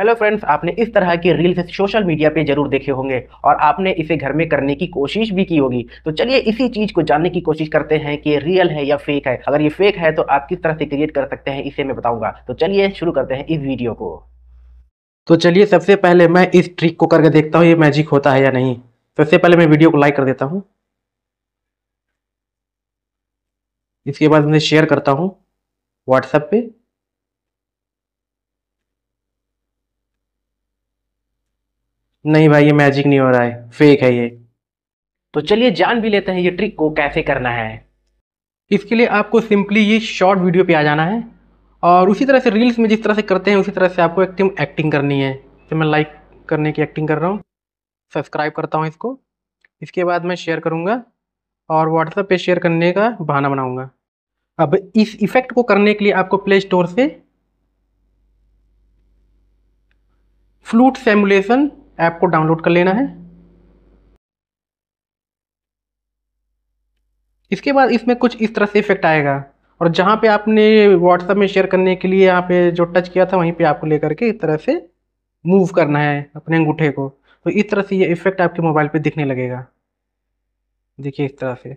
hello friends आपने इस तरह के रील्स सोशल मीडिया पे जरूर देखे होंगे और आपने इसे घर में करने की कोशिश भी की होगी तो चलिए इसी चीज को जानने की कोशिश करते हैं कि रियल है या फेक है अगर ये फेक है तो आप किस तरह से क्रिएट कर सकते हैं इसे मैं बताऊंगा तो चलिए शुरू करते हैं इस वीडियो को तो चलिए सबसे पहले मैं इस ट्रिक को करके देखता हूँ ये मैजिक होता है या नहीं सबसे पहले मैं वीडियो को लाइक कर देता हूँ इसके बाद मैं शेयर करता हूँ व्हाट्सएप पे नहीं भाई ये मैजिक नहीं हो रहा है फेक है ये तो चलिए जान भी लेते हैं ये ट्रिक को कैसे करना है इसके लिए आपको सिंपली ये शॉर्ट वीडियो पे आ जाना है और उसी तरह से रील्स में जिस तरह से करते हैं उसी तरह से आपको एक्टिंग एक्टिंग करनी है तो मैं लाइक करने की एक्टिंग कर रहा हूँ सब्सक्राइब करता हूँ इसको इसके बाद मैं शेयर करूँगा और व्हाट्सएप पर शेयर करने का बहाना बनाऊँगा अब इस इफ़ेक्ट को करने के लिए आपको प्ले स्टोर से फ्लूट सेमुलेशन ऐप को डाउनलोड कर लेना है इसके बाद इसमें कुछ इस तरह से इफेक्ट आएगा और जहाँ पे आपने व्हाट्सएप में शेयर करने के लिए यहाँ पे जो टच किया था वहीं पे आपको लेकर के इस तरह से मूव करना है अपने अंगूठे को तो इस तरह से ये इफेक्ट आपके मोबाइल पे दिखने लगेगा देखिए इस तरह से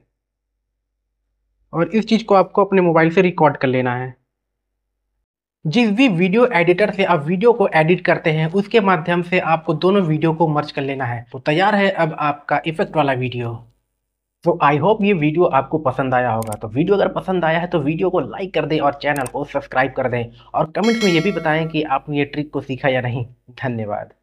और इस चीज़ को आपको अपने मोबाइल से रिकॉर्ड कर लेना है जिस भी वीडियो एडिटर से आप वीडियो को एडिट करते हैं उसके माध्यम से आपको दोनों वीडियो को मर्ज कर लेना है तो तैयार है अब आपका इफेक्ट वाला वीडियो तो आई होप ये वीडियो आपको पसंद आया होगा तो वीडियो अगर पसंद आया है तो वीडियो को लाइक कर दें और चैनल को सब्सक्राइब कर दें और कमेंट्स में ये भी बताएं कि आपने ये ट्रिक को सीखा या नहीं धन्यवाद